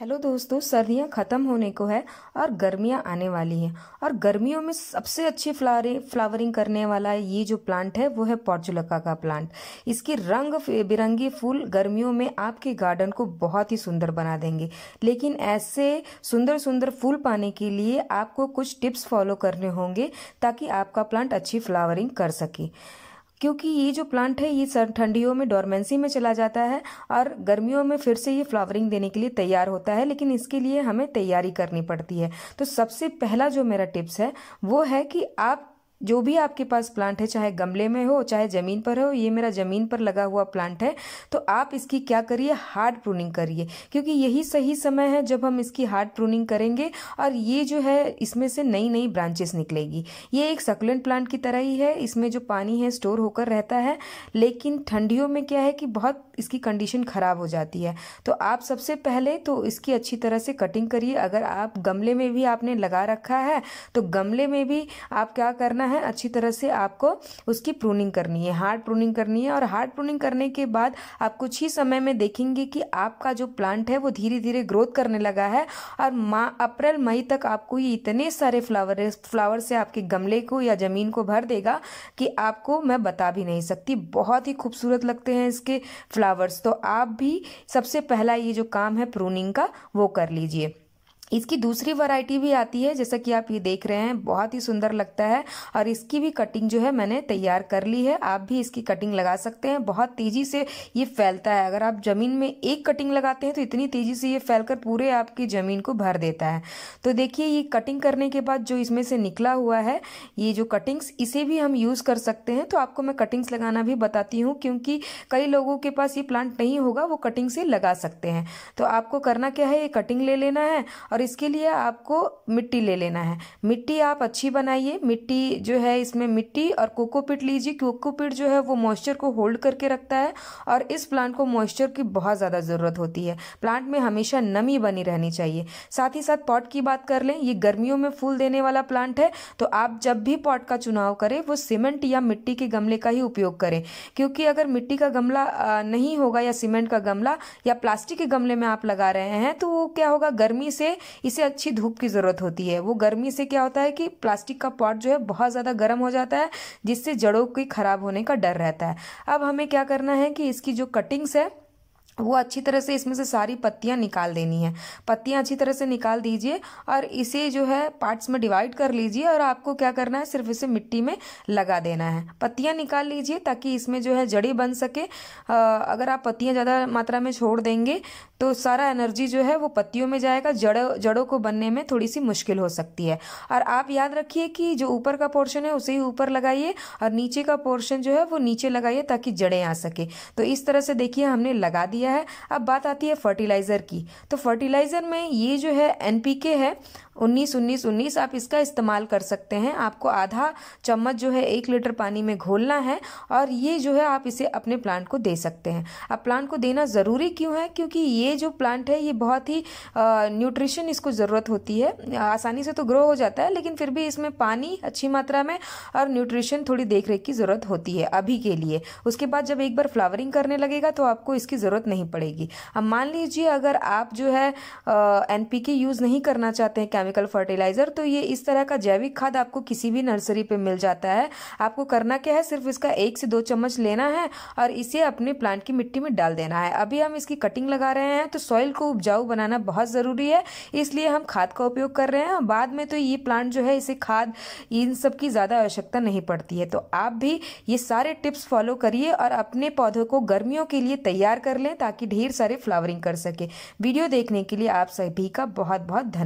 hello दोस्तों सर्दियां ख़त्म होने को है और गर्मियां आने वाली हैं और गर्मियों में सबसे अच्छी फ्लावरे फ्लावरिंग करने वाला ये जो प्लांट है वो है पॉर्चुलका का प्लांट इसके रंग बिरंगी फूल गर्मियों में आपके गार्डन को बहुत ही सुंदर बना देंगे लेकिन ऐसे सुंदर सुंदर फूल पाने के लिए आपको कुछ टिप्स फॉलो करने होंगे ताकि आपका प्लांट अच्छी फ्लावरिंग कर सके क्योंकि ये जो प्लांट है ये ठंडियों में डोरमेंसी में चला जाता है और गर्मियों में फिर से ये फ्लावरिंग देने के लिए तैयार होता है लेकिन इसके लिए हमें तैयारी करनी पड़ती है तो सबसे पहला जो मेरा टिप्स है वो है कि आप जो भी आपके पास प्लांट है चाहे गमले में हो चाहे ज़मीन पर हो ये मेरा ज़मीन पर लगा हुआ प्लांट है तो आप इसकी क्या करिए हार्ड प्रूनिंग करिए क्योंकि यही सही समय है जब हम इसकी हार्ड प्रूनिंग करेंगे और ये जो है इसमें से नई नई ब्रांचेस निकलेगी ये एक सकुलेंट प्लांट की तरह ही है इसमें जो पानी है स्टोर होकर रहता है लेकिन ठंडियों में क्या है कि बहुत इसकी कंडीशन ख़राब हो जाती है तो आप सबसे पहले तो इसकी अच्छी तरह से कटिंग करिए अगर आप गमले में भी आपने लगा रखा है तो गमले में भी आप क्या करना है अच्छी तरह से आपको उसकी प्रूनिंग करनी है हार्ड प्रूनिंग करनी है और हार्ड प्रूनिंग करने के बाद आप कुछ ही समय में देखेंगे कि आपका जो प्लांट है वो धीरे धीरे ग्रोथ करने लगा है और अप्रैल मई तक आपको ये इतने सारे फ्लावर फ्लावर से आपके गमले को या ज़मीन को भर देगा कि आपको मैं बता भी नहीं सकती बहुत ही खूबसूरत लगते हैं इसके फ्लावर्स तो आप भी सबसे पहला ये जो काम है प्रूनिंग का वो कर लीजिए इसकी दूसरी वैरायटी भी आती है जैसा कि आप ये देख रहे हैं बहुत ही सुंदर लगता है और इसकी भी कटिंग जो है मैंने तैयार कर ली है आप भी इसकी कटिंग लगा सकते हैं बहुत तेज़ी से ये फैलता है अगर आप ज़मीन में एक कटिंग लगाते हैं तो इतनी तेज़ी से ये फैलकर पूरे आपकी ज़मीन को भर देता है तो देखिए ये कटिंग करने के बाद जो इसमें से निकला हुआ है ये जो कटिंग्स इसे भी हम यूज़ कर सकते हैं तो आपको मैं कटिंग्स लगाना भी बताती हूँ क्योंकि कई लोगों के पास ये प्लांट नहीं होगा वो कटिंग से लगा सकते हैं तो आपको करना क्या है ये कटिंग ले लेना है और और इसके लिए आपको मिट्टी ले लेना है मिट्टी आप अच्छी बनाइए मिट्टी जो है इसमें मिट्टी और कोकोपिट लीजिए कोकोपिट जो है वो मॉइस्चर को होल्ड करके रखता है और इस प्लांट को मॉइस्चर की बहुत ज़्यादा ज़रूरत होती है प्लांट में हमेशा नमी बनी रहनी चाहिए साथ ही साथ पॉट की बात कर लें ये गर्मियों में फूल देने वाला प्लांट है तो आप जब भी पॉट का चुनाव करें वो सीमेंट या मिट्टी के गमले का ही उपयोग करें क्योंकि अगर मिट्टी का गमला नहीं होगा या सीमेंट का गमला या प्लास्टिक के गमले में आप लगा रहे हैं तो वो क्या होगा गर्मी से इसे अच्छी धूप की ज़रूरत होती है वो गर्मी से क्या होता है कि प्लास्टिक का पॉट जो है बहुत ज़्यादा गर्म हो जाता है जिससे जड़ों के खराब होने का डर रहता है अब हमें क्या करना है कि इसकी जो कटिंग्स है वो अच्छी तरह से इसमें से सारी पत्तियाँ निकाल देनी है पत्तियाँ अच्छी तरह से निकाल दीजिए और इसे जो है पार्ट्स में डिवाइड कर लीजिए और आपको क्या करना है सिर्फ इसे मिट्टी में लगा देना है पत्तियाँ निकाल लीजिए ताकि इसमें जो है जड़ें बन सके अगर आप पत्तियाँ ज़्यादा मात्रा में छोड़ देंगे तो सारा एनर्जी जो है वो पत्तियों में जाएगा जड़ों जड़ों को बनने में थोड़ी सी मुश्किल हो सकती है और आप याद रखिए कि जो ऊपर का पोर्शन है उसे ही ऊपर लगाइए और नीचे का पोर्शन जो है वो नीचे लगाइए ताकि जड़ें आ सके तो इस तरह से देखिए हमने लगा दी लिया है अब बात आती है फर्टिलाइज़र की तो फर्टिलाइज़र में ये जो है एन है उन्नीस उन्नीस उन्नीस आप इसका इस्तेमाल कर सकते हैं आपको आधा चम्मच जो है एक लीटर पानी में घोलना है और ये जो है आप इसे अपने प्लांट को दे सकते हैं अब प्लांट को देना ज़रूरी क्यों है क्योंकि ये जो प्लांट है ये बहुत ही न्यूट्रिशन इसको ज़रूरत होती है आसानी से तो ग्रो हो जाता है लेकिन फिर भी इसमें पानी अच्छी मात्रा में और न्यूट्रिशन थोड़ी देख की ज़रूरत होती है अभी के लिए उसके बाद जब एक बार फ्लावरिंग करने लगेगा तो आपको इसकी ज़रूरत नहीं पड़ेगी अब मान लीजिए अगर आप जो है एन पी के यूज़ नहीं करना चाहते हैं केमिकल फर्टिलाइज़र तो ये इस तरह का जैविक खाद आपको किसी भी नर्सरी पर मिल जाता है आपको करना क्या है सिर्फ इसका एक से दो चम्मच लेना है और इसे अपने प्लांट की मिट्टी में डाल देना है अभी हम इसकी कटिंग लगा रहे हैं तो सॉइल को उपजाऊ बनाना बहुत ज़रूरी है इसलिए हम खाद का उपयोग कर रहे हैं बाद में तो ये प्लांट जो है इसे खाद इन सब की ज़्यादा आवश्यकता नहीं पड़ती है तो आप भी ये सारे टिप्स फॉलो करिए और अपने पौधों को गर्मियों के लिए तैयार कर लें ताकि ढेर सारे फ्लावरिंग कर सके वीडियो देखने के लिए आप सभी का बहुत बहुत धन्यवाद